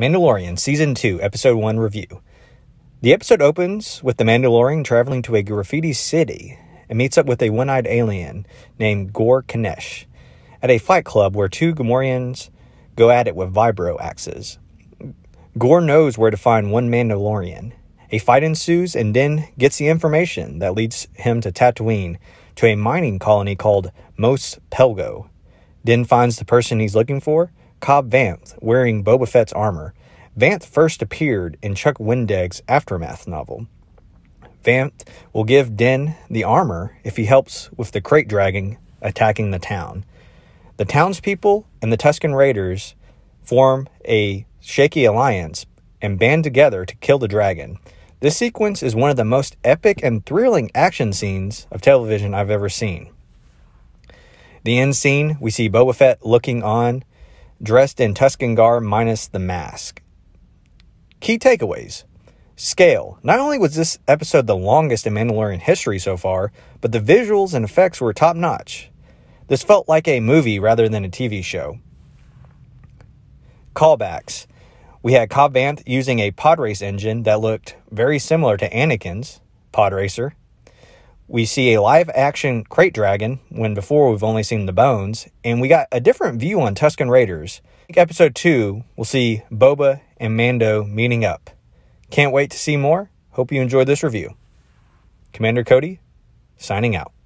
Mandalorian Season 2, Episode 1 review. The episode opens with the Mandalorian traveling to a graffiti city and meets up with a one eyed alien named Gore Kanesh at a fight club where two Gamorreans go at it with vibro axes. Gore knows where to find one Mandalorian. A fight ensues and then gets the information that leads him to Tatooine to a mining colony called Mos Pelgo. Din finds the person he's looking for Cobb Vanth wearing Boba Fett's armor. Vanth first appeared in Chuck Wendig's Aftermath novel. Vanth will give Din the armor if he helps with the crate dragging attacking the town. The townspeople and the Tuscan Raiders form a shaky alliance and band together to kill the dragon. This sequence is one of the most epic and thrilling action scenes of television I've ever seen. The end scene, we see Boba Fett looking on dressed in Tuscan garb minus the mask. Key takeaways Scale. Not only was this episode the longest in Mandalorian history so far, but the visuals and effects were top notch. This felt like a movie rather than a TV show. Callbacks. We had Cobb using a podrace engine that looked very similar to Anakin's pod racer we see a live action Crate Dragon when before we've only seen the bones, and we got a different view on Tuscan Raiders. I think episode 2 we'll see Boba and Mando meeting up. Can't wait to see more. Hope you enjoyed this review. Commander Cody, signing out.